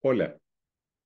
Hola,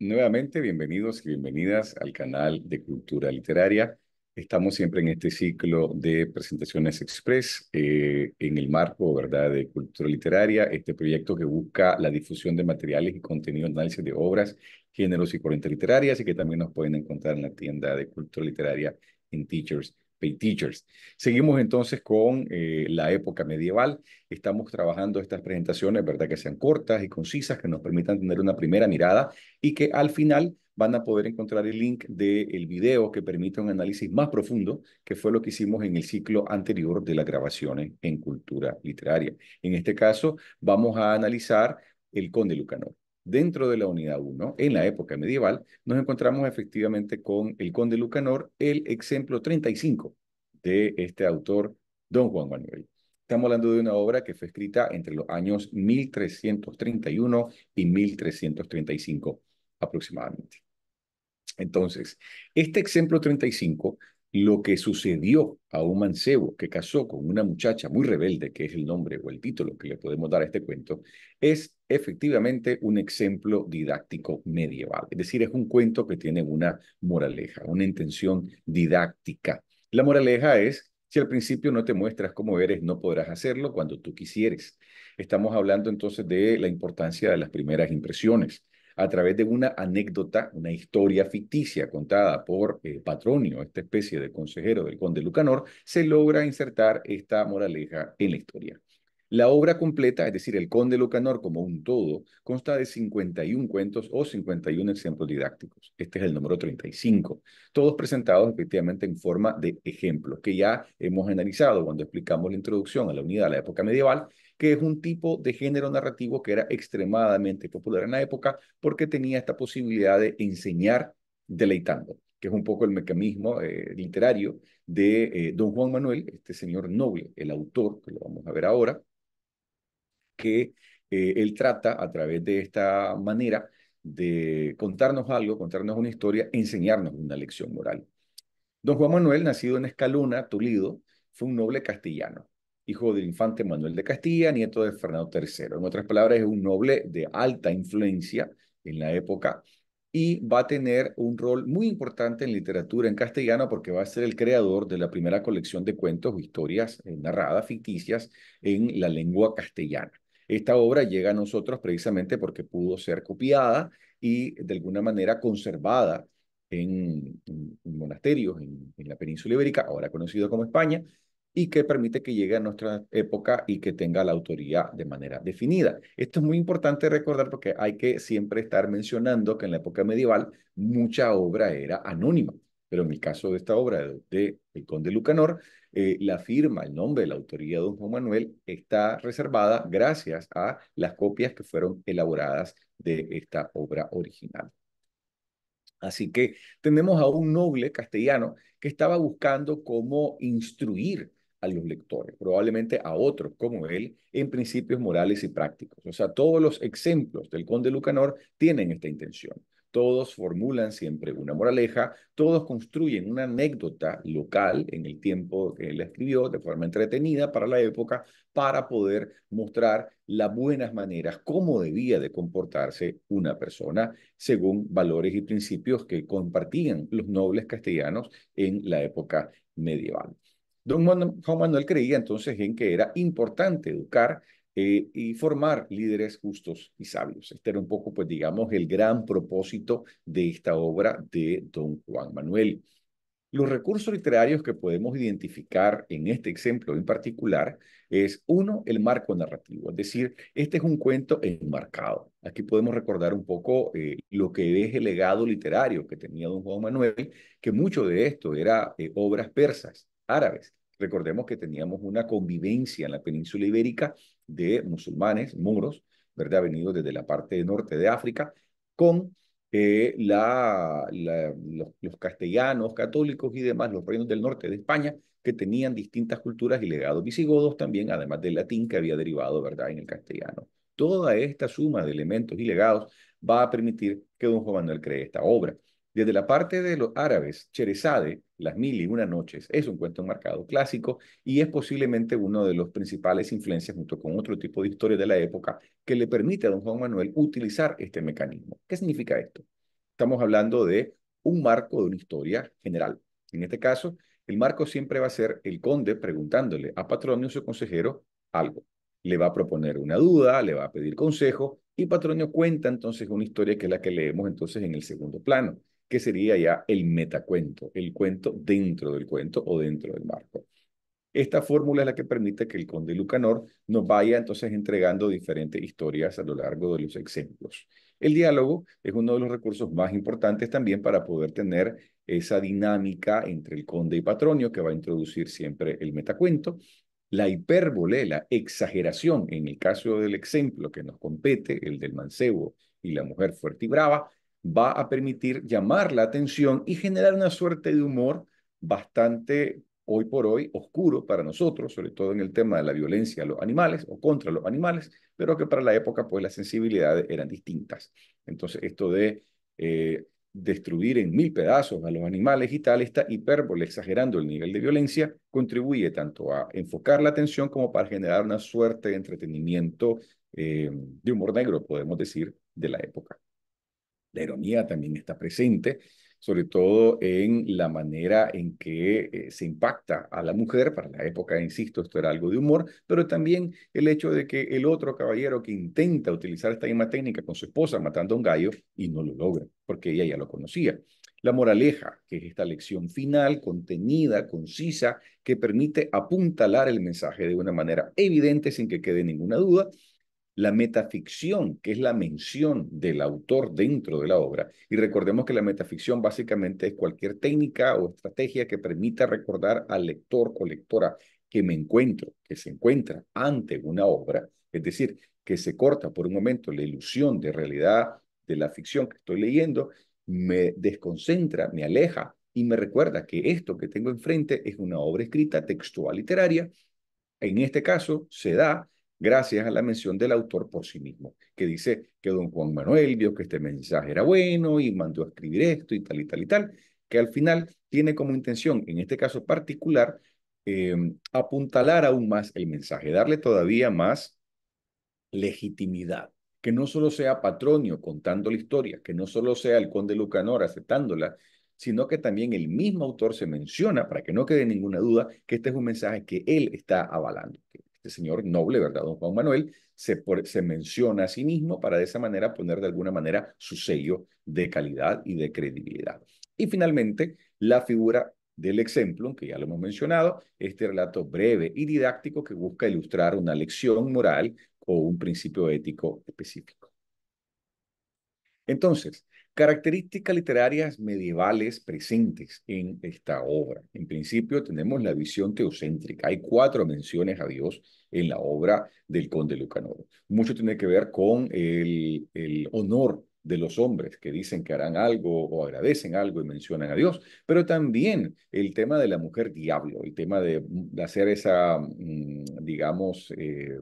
nuevamente bienvenidos y bienvenidas al canal de Cultura Literaria. Estamos siempre en este ciclo de presentaciones express eh, en el marco ¿verdad? de Cultura Literaria, este proyecto que busca la difusión de materiales y contenido, análisis de obras, géneros y corrientes literarias y que también nos pueden encontrar en la tienda de Cultura Literaria en Teachers Teachers. Seguimos entonces con eh, la época medieval. Estamos trabajando estas presentaciones, ¿verdad? Que sean cortas y concisas, que nos permitan tener una primera mirada y que al final van a poder encontrar el link del el video que permite un análisis más profundo, que fue lo que hicimos en el ciclo anterior de las grabaciones en cultura literaria. En este caso, vamos a analizar el Conde Lucanor dentro de la unidad 1, en la época medieval, nos encontramos efectivamente con el conde Lucanor, el ejemplo 35 de este autor, don Juan Manuel. Estamos hablando de una obra que fue escrita entre los años 1331 y 1335 aproximadamente. Entonces, este ejemplo 35, lo que sucedió a un mancebo que casó con una muchacha muy rebelde, que es el nombre o el título que le podemos dar a este cuento, es efectivamente un ejemplo didáctico medieval. Es decir, es un cuento que tiene una moraleja, una intención didáctica. La moraleja es, si al principio no te muestras cómo eres, no podrás hacerlo cuando tú quisieres. Estamos hablando entonces de la importancia de las primeras impresiones a través de una anécdota, una historia ficticia contada por eh, Patronio, esta especie de consejero del conde Lucanor, se logra insertar esta moraleja en la historia. La obra completa, es decir, El Conde Lucanor como un todo, consta de 51 cuentos o 51 ejemplos didácticos. Este es el número 35, todos presentados efectivamente en forma de ejemplos que ya hemos analizado cuando explicamos la introducción a la unidad de la época medieval, que es un tipo de género narrativo que era extremadamente popular en la época porque tenía esta posibilidad de enseñar deleitando que es un poco el mecanismo eh, literario de eh, don Juan Manuel, este señor noble, el autor, que lo vamos a ver ahora, que eh, él trata a través de esta manera de contarnos algo, contarnos una historia, enseñarnos una lección moral. Don Juan Manuel, nacido en Escalona, Toledo, fue un noble castellano, hijo del infante Manuel de Castilla, nieto de Fernando III. En otras palabras, es un noble de alta influencia en la época y va a tener un rol muy importante en literatura en castellano porque va a ser el creador de la primera colección de cuentos o historias eh, narradas ficticias en la lengua castellana. Esta obra llega a nosotros precisamente porque pudo ser copiada y de alguna manera conservada en, monasterios en, la península ibérica, ahora conocido como España, y que permite que llegue a nuestra época y que tenga la autoría de manera definida. Esto es muy importante recordar porque hay que siempre estar mencionando que en la época medieval mucha obra era anónima, pero en mi caso de esta obra de El Conde Lucanor, eh, la firma, el nombre de la autoría de don Juan Manuel está reservada gracias a las copias que fueron elaboradas de esta obra original. Así que tenemos a un noble castellano que estaba buscando cómo instruir a los lectores, probablemente a otros como él, en principios morales y prácticos. O sea, todos los ejemplos del conde Lucanor tienen esta intención todos formulan siempre una moraleja, todos construyen una anécdota local en el tiempo que él escribió de forma entretenida para la época para poder mostrar las buenas maneras, cómo debía de comportarse una persona según valores y principios que compartían los nobles castellanos en la época medieval. Don Juan Manuel creía entonces en que era importante educar eh, y formar líderes justos y sabios. Este era un poco, pues digamos, el gran propósito de esta obra de don Juan Manuel. Los recursos literarios que podemos identificar en este ejemplo en particular es, uno, el marco narrativo, es decir, este es un cuento enmarcado. Aquí podemos recordar un poco eh, lo que es el legado literario que tenía don Juan Manuel, que mucho de esto era eh, obras persas, árabes. Recordemos que teníamos una convivencia en la península ibérica de musulmanes, muros, ¿verdad? Venidos desde la parte norte de África, con eh, los, los, castellanos, católicos y demás, los reinos del norte de España, que tenían distintas culturas y legados visigodos también, además del latín que había derivado, ¿verdad?, en el castellano. Toda esta suma de elementos y legados va a permitir que don Juan Manuel cree esta obra. Desde la parte de los árabes, Cherezade, Las Mil y Una Noches, es un cuento enmarcado clásico y es posiblemente uno de los principales influencias junto con otro tipo de historia de la época que le permite a don Juan Manuel utilizar este mecanismo. ¿Qué significa esto? Estamos hablando de un marco de una historia general. En este caso, el marco siempre va a ser el conde preguntándole a Patronio, su consejero, algo. Le va a proponer una duda, le va a pedir consejo y Patronio cuenta entonces una historia que es la que leemos entonces en el segundo plano que sería ya el metacuento, el cuento dentro del cuento o dentro del marco. Esta fórmula es la que permite que el conde Lucanor nos vaya entonces entregando diferentes historias a lo largo de los ejemplos. El diálogo es uno de los recursos más importantes también para poder tener esa dinámica entre el conde y patronio que va a introducir siempre el metacuento. La hipérbole, la exageración, en el caso del ejemplo que nos compete, el del mancebo y la mujer fuerte y brava, va a permitir llamar la atención y generar una suerte de humor bastante, hoy por hoy, oscuro para nosotros, sobre todo en el tema de la violencia a los animales o contra los animales, pero que para la época, pues las sensibilidades eran distintas. Entonces, esto de eh, destruir en mil pedazos a los animales y tal, esta hipérbole exagerando el nivel de violencia, contribuye tanto a enfocar la atención como para generar una suerte de entretenimiento eh, de humor negro, podemos decir, de la época. La ironía también está presente, sobre todo en la manera en que eh, se impacta a la mujer, para la época, insisto, esto era algo de humor, pero también el hecho de que el otro caballero que intenta utilizar esta misma técnica con su esposa matando a un gallo y no lo logra, porque ella ya lo conocía. La moraleja, que es esta lección final, contenida, concisa, que permite apuntalar el mensaje de una manera evidente sin que quede ninguna duda, la metaficción, que es la mención del autor dentro de la obra. Y recordemos que la metaficción básicamente es cualquier técnica o estrategia que permita recordar al lector o lectora que me encuentro, que se encuentra ante una obra, es decir, que se corta por un momento la ilusión de realidad de la ficción que estoy leyendo, me desconcentra, me aleja y me recuerda que esto que tengo enfrente es una obra escrita textual literaria. En este caso se da gracias a la mención del autor por sí mismo, que dice que don Juan Manuel vio que este mensaje era bueno y mandó a escribir esto y tal y tal y tal, que al final tiene como intención, en este caso particular, eh, apuntalar aún más el mensaje, darle todavía más legitimidad, que no solo sea Patronio contando la historia, que no solo sea el conde Lucanor aceptándola, sino que también el mismo autor se menciona, para que no quede ninguna duda, que este es un mensaje que él está avalando, este señor noble, ¿verdad? Don Juan Manuel, se, se menciona a sí mismo para de esa manera poner de alguna manera su sello de calidad y de credibilidad. Y finalmente, la figura del ejemplo, que ya lo hemos mencionado, este relato breve y didáctico que busca ilustrar una lección moral o un principio ético específico. Entonces, Características literarias medievales presentes en esta obra. En principio tenemos la visión teocéntrica. Hay cuatro menciones a Dios en la obra del conde Lucanoro. Mucho tiene que ver con el, honor de los hombres que dicen que harán algo o agradecen algo y mencionan a Dios, pero también el tema de la mujer diablo, el tema de, mm, hacer esa, mm, digamos, eh,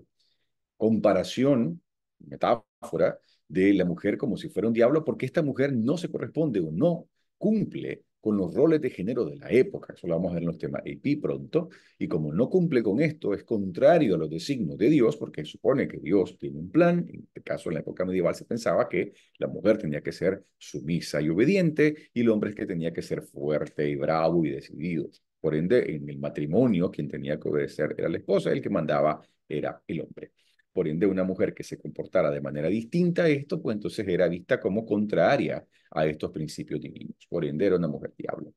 comparación, metáfora, de la mujer como si fuera un diablo, porque esta mujer no se corresponde o no cumple con los roles de género de la época. Eso lo vamos a ver en los temas IP pronto. Y como no cumple con esto, es contrario a los designios de Dios, porque supone que Dios tiene un plan. En este caso, en la época medieval se pensaba que la mujer tenía que ser sumisa y obediente, y el hombre es que tenía que ser fuerte y bravo y decidido. Por ende, en el matrimonio, quien tenía que obedecer era la esposa, el que mandaba era el hombre. Por ende, una mujer que se comportara de manera distinta a esto, pues entonces era vista como contraria a estos principios divinos. Por ende, era una mujer diablo.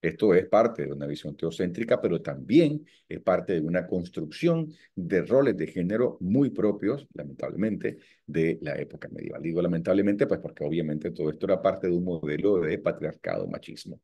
Esto es parte de una visión teocéntrica, pero también es parte de una construcción de roles de género muy propios, lamentablemente, de la época medieval. Digo lamentablemente, pues porque obviamente todo esto era parte de un modelo de patriarcado machismo.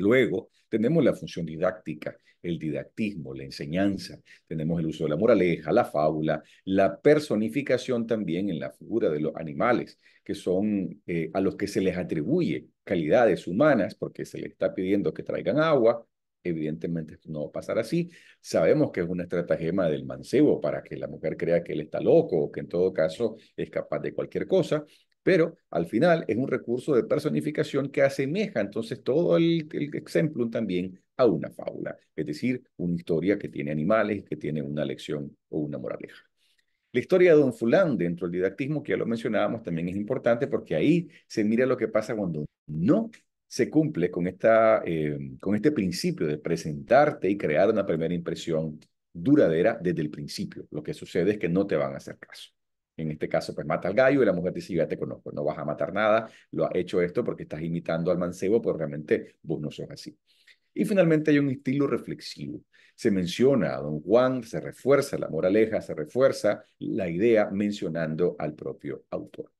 Luego, tenemos la función didáctica, el didactismo, la enseñanza, tenemos el uso de la moraleja, la fábula, la personificación también en la figura de los animales, que son eh, a los que se les atribuye calidades humanas, porque se les está pidiendo que traigan agua, evidentemente no va a pasar así. Sabemos que es una estratagema del mancebo para que la mujer crea que él está loco o que en todo caso es capaz de cualquier cosa pero al final es un recurso de personificación que asemeja entonces todo el, exemplum también a una fábula, es decir, una historia que tiene animales y que tiene una lección o una moraleja. La historia de Don Fulán dentro del didactismo, que ya lo mencionábamos, también es importante porque ahí se mira lo que pasa cuando no se cumple con, esta, eh, con este principio de presentarte y crear una primera impresión duradera desde el principio. Lo que sucede es que no te van a hacer caso. En este caso, pues mata al gallo y la mujer dice, ya te conozco, no vas a matar nada, lo ha hecho esto porque estás imitando al mancebo, pero pues, realmente vos no sos así. Y finalmente hay un estilo reflexivo. Se menciona a don Juan, se refuerza la moraleja, se refuerza la idea mencionando al propio autor.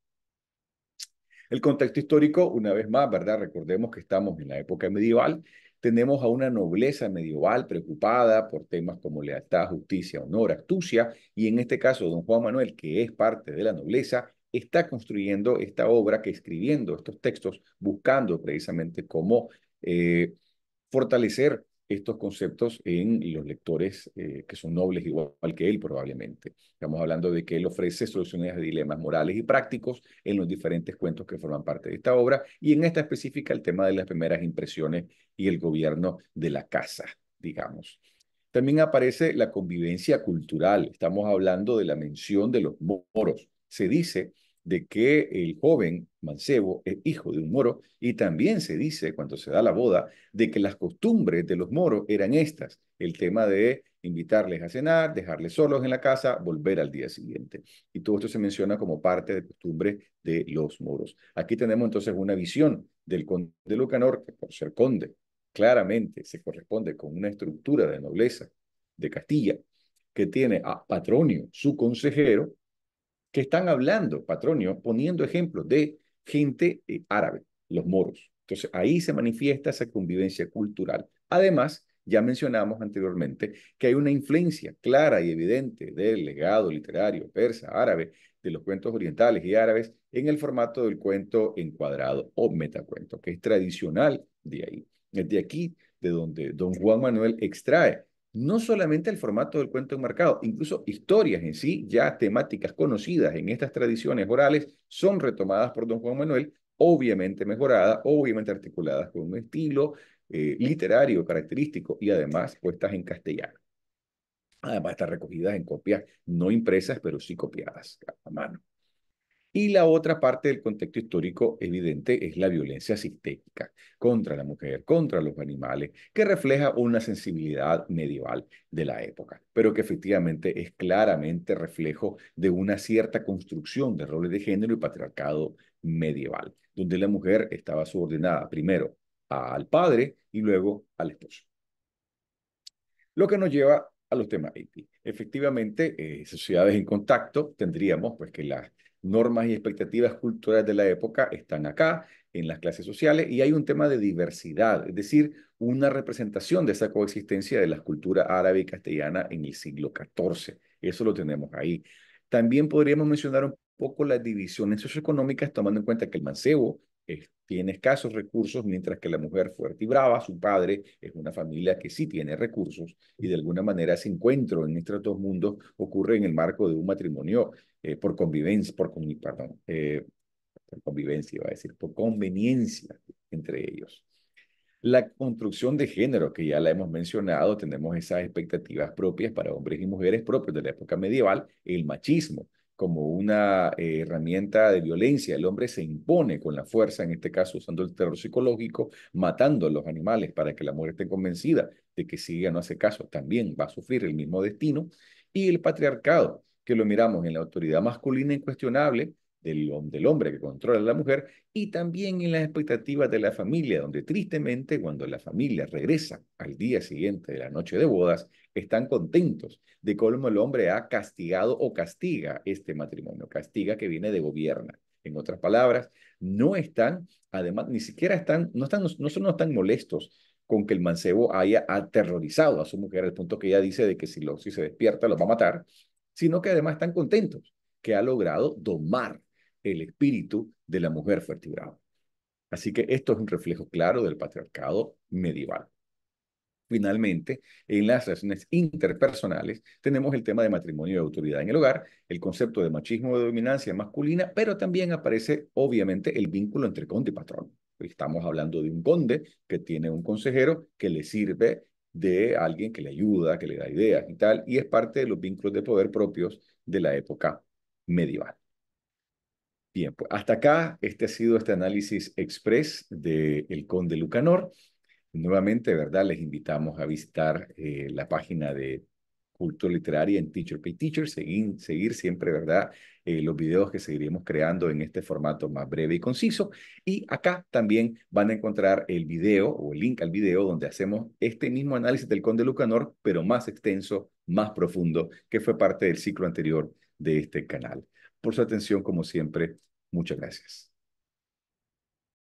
El contexto histórico, una vez más, ¿verdad? Recordemos que estamos en la época medieval tenemos a una nobleza medieval preocupada por temas como lealtad, justicia, honor, astucia, y en este caso don Juan Manuel, que es parte de la nobleza, está construyendo esta obra, que escribiendo estos textos, buscando precisamente cómo eh, fortalecer estos conceptos en los lectores eh, que son nobles igual que él probablemente. Estamos hablando de que él ofrece soluciones a dilemas morales y prácticos en los diferentes cuentos que forman parte de esta obra y en esta específica el tema de las primeras impresiones y el gobierno de la casa, digamos. También aparece la convivencia cultural. Estamos hablando de la mención de los moros. Se dice de que el joven mancebo es hijo de un moro y también se dice cuando se da la boda de que las costumbres de los moros eran estas, el tema de invitarles a cenar, dejarles solos en la casa, volver al día siguiente. Y todo esto se menciona como parte de costumbres de los moros. Aquí tenemos entonces una visión del conde de Lucanor, que por ser conde claramente se corresponde con una estructura de nobleza de Castilla que tiene a Patronio, su consejero, que están hablando, Patronio, poniendo ejemplos de gente eh, árabe, los moros. Entonces, ahí se manifiesta esa convivencia cultural. Además, ya mencionamos anteriormente que hay una influencia clara y evidente del legado literario persa, árabe, de los cuentos orientales y árabes en el formato del cuento encuadrado o metacuento, que es tradicional de ahí. Es de aquí de donde don Juan Manuel extrae no solamente el formato del cuento enmarcado, incluso historias en sí, ya temáticas conocidas en estas tradiciones orales, son retomadas por don Juan Manuel, obviamente mejoradas, obviamente articuladas con un estilo eh, literario característico y además puestas en castellano. Además, están recogidas en copias no impresas, pero sí copiadas a mano. Y la otra parte del contexto histórico evidente es la violencia sistémica contra la mujer, contra los animales, que refleja una sensibilidad medieval de la época, pero que efectivamente es claramente reflejo de una cierta construcción de roles de género y patriarcado medieval, donde la mujer estaba subordinada primero al padre y luego al esposo. Lo que nos lleva a los temas Efectivamente, eh, sociedades en contacto tendríamos pues que las normas y expectativas culturales de la época están acá, en las clases sociales, y hay un tema de diversidad, es decir, una representación de esa coexistencia de la cultura árabe y castellana en el siglo XIV. Eso lo tenemos ahí. También podríamos mencionar un poco las divisiones socioeconómicas, tomando en cuenta que el mancebo tiene escasos recursos, mientras que la mujer fuerte y brava, su padre, es una familia que sí tiene recursos y de alguna manera ese encuentro en estos dos mundos ocurre en el marco de un matrimonio eh, por convivencia, por, eh, convivencia, a decir, por conveniencia entre ellos. La construcción de género, que ya la hemos mencionado, tenemos esas expectativas propias para hombres y mujeres propios de la época medieval, el machismo como una eh, herramienta de violencia. El hombre se impone con la fuerza, en este caso usando el terror psicológico, matando a los animales para que la mujer esté convencida de que si ella no hace caso, también va a sufrir el mismo destino. Y el patriarcado, que lo miramos en la autoridad masculina incuestionable del, hombre que controla a la mujer y también en las expectativas de la familia, donde tristemente cuando la familia regresa al día siguiente de la noche de bodas, están contentos de cómo el hombre ha castigado o castiga este matrimonio, castiga que viene de gobierna. En otras palabras, no están, además, ni siquiera están, no están, no son no están molestos con que el mancebo haya aterrorizado a su mujer al punto que ella dice de que si, lo, si se despierta lo va a matar, sino que además están contentos que ha logrado domar el espíritu de la mujer fertilizada. Así que esto es un reflejo claro del patriarcado medieval. Finalmente, en las relaciones interpersonales tenemos el tema de matrimonio y autoridad en el hogar, el concepto de machismo de dominancia masculina, pero también aparece obviamente el vínculo entre conde y patrón. Estamos hablando de un conde que tiene un consejero que le sirve de alguien que le ayuda, que le da ideas y tal, y es parte de los vínculos de poder propios de la época medieval. Bien, pues hasta acá este ha sido este análisis express de el conde Lucanor. Nuevamente, ¿verdad? Les invitamos a visitar eh, la página de cultura literaria en Teacher Pay Teacher, seguir, siempre, ¿verdad? Eh, los videos que seguiremos creando en este formato más breve y conciso. Y acá también van a encontrar el video o el link al video donde hacemos este mismo análisis del Conde Lucanor, pero más extenso, más profundo, que fue parte del ciclo anterior de este canal. Por su atención, como siempre, muchas gracias.